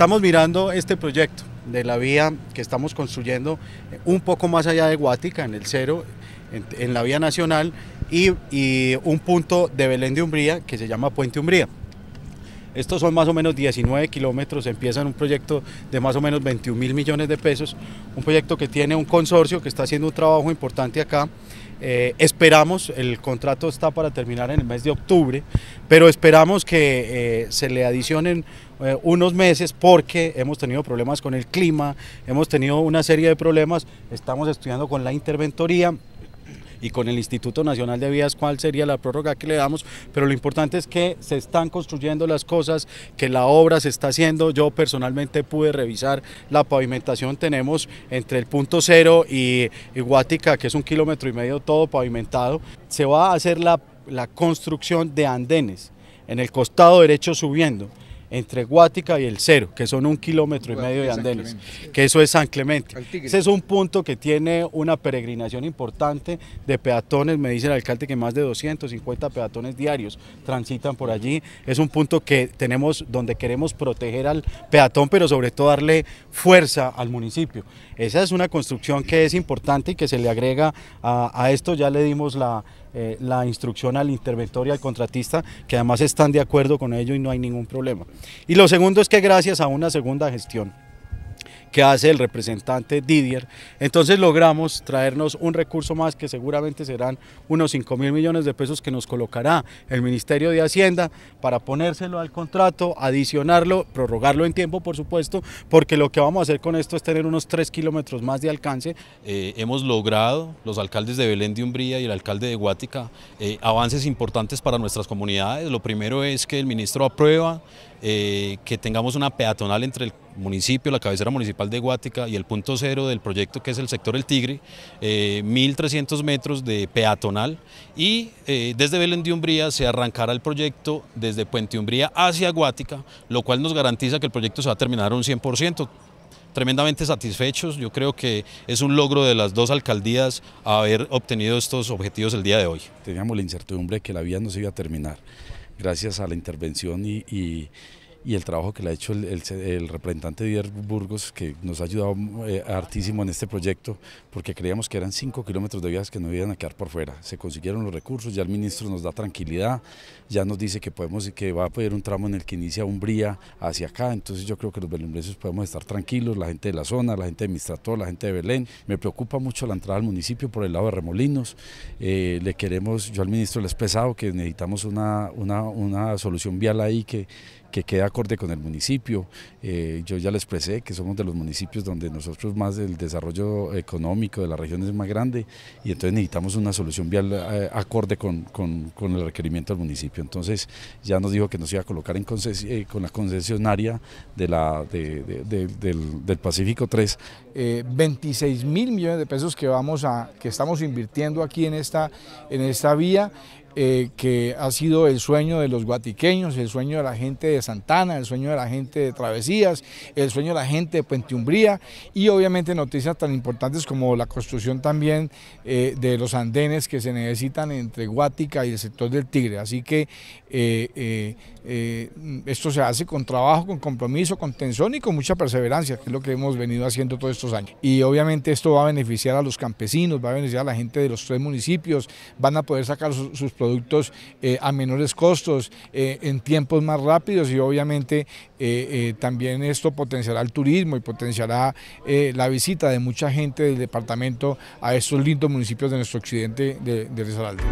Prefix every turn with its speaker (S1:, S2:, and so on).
S1: estamos mirando este proyecto de la vía que estamos construyendo eh, un poco más allá de Guática, en el cero, en, la vía nacional, y, y, un punto de Belén de Umbría que se llama Puente Umbría. Estos son más o menos 19 kilómetros, empiezan un proyecto de más o menos 21 mil millones de pesos, un proyecto que tiene un consorcio que está haciendo un trabajo importante acá, eh, esperamos, el contrato está para terminar en el mes de octubre, pero esperamos que eh, se le adicionen eh, unos meses porque hemos tenido problemas con el clima, hemos tenido una serie de problemas, estamos estudiando con la interventoría y con el Instituto Nacional de Vías cuál sería la prórroga que le damos, pero lo importante es que se están construyendo las cosas, que la obra se está haciendo. Yo personalmente pude revisar la pavimentación, tenemos entre el punto cero y, Huática, que es un kilómetro y medio todo pavimentado. Se va a hacer la construcción de andenes en el costado derecho subiendo entre Guática y el Cero, que son un kilómetro y medio de andenes, que eso es San Clemente. Ese es un punto que tiene una peregrinación importante de peatones, me dice el alcalde que más de 250 peatones diarios transitan por allí. Es un punto que tenemos donde queremos proteger al peatón, pero sobre todo darle fuerza al municipio. Esa es una construcción que es importante y que se le agrega a, esto, ya le dimos eh, la instrucción al interventor y al contratista, que además están de acuerdo con ello y no hay ningún problema. Y lo segundo es que gracias a una segunda gestión que hace el representante Didier. Entonces logramos traernos un recurso más que seguramente serán unos 5 mil millones de pesos que nos colocará el Ministerio de Hacienda para ponérselo al contrato, adicionarlo, prorrogarlo en tiempo, por supuesto, porque lo que vamos a hacer con esto es tener unos 3 kilómetros más de alcance.
S2: Eh, hemos logrado, los alcaldes de Belén de Umbría y el alcalde de Guática, eh, avances importantes para nuestras comunidades. Lo primero es que el ministro aprueba eh, que tengamos una peatonal entre el municipio, la cabecera municipal de Guática y el punto cero del proyecto que es el sector El Tigre, 1.300 eh, metros de peatonal y eh, desde Belén de Umbría se arrancará el proyecto desde Puente Umbría hacia Guática, lo cual nos garantiza que el proyecto se va a terminar un 100%, tremendamente satisfechos. Yo creo que es un logro de las dos alcaldías haber obtenido
S3: estos objetivos el día de hoy. Teníamos la incertidumbre que la vía no se iba a terminar. Gracias a la intervención y y el trabajo que le ha hecho el, el, el representante de Burgos, que nos ha ayudado eh, hartísimo en este proyecto, porque creíamos que eran 5 kilómetros de vías que no iban a quedar por fuera. Se consiguieron los recursos, ya el ministro nos da tranquilidad, ya nos dice que, podemos, que va a poder un tramo en el que inicia Umbría hacia acá, entonces yo creo que los belumbreses podemos estar tranquilos, la gente de la zona, la gente de Mistrator, la gente de Belén. Me preocupa mucho la entrada al municipio por el lado de Remolinos, eh, le queremos, yo al ministro le he expresado que necesitamos una, una, una solución vial ahí que, que queda acorde con el municipio. Eh, yo ya les expresé que somos de los municipios donde nosotros más el desarrollo económico de la región es más grande y entonces necesitamos una solución vial eh, acorde con, el requerimiento del municipio. Entonces ya nos dijo que nos iba a colocar en eh, con la concesionaria de la, del,
S4: Pacífico 3. 26 mil millones de pesos que, vamos a, que estamos invirtiendo aquí en esta, en esta vía. Eh, que ha sido el sueño de los guatiqueños, el sueño de la gente de Santana, el sueño de la gente de Travesías, el sueño de la gente de Umbría y obviamente noticias tan importantes como la construcción también eh, de los andenes que se necesitan entre Guatica y el sector del Tigre. Así que eh, esto se hace con trabajo, con compromiso, con tensión y con mucha perseverancia, que es lo que hemos venido haciendo todos estos años. Y obviamente esto va a beneficiar a los campesinos, va a beneficiar a la gente de los tres municipios, van a poder sacar sus, sus productos eh, a menores costos, eh, en tiempos más rápidos y obviamente eh, también esto potenciará el turismo y potenciará la visita de mucha gente del departamento a estos lindos municipios de nuestro occidente de, de Risaralda.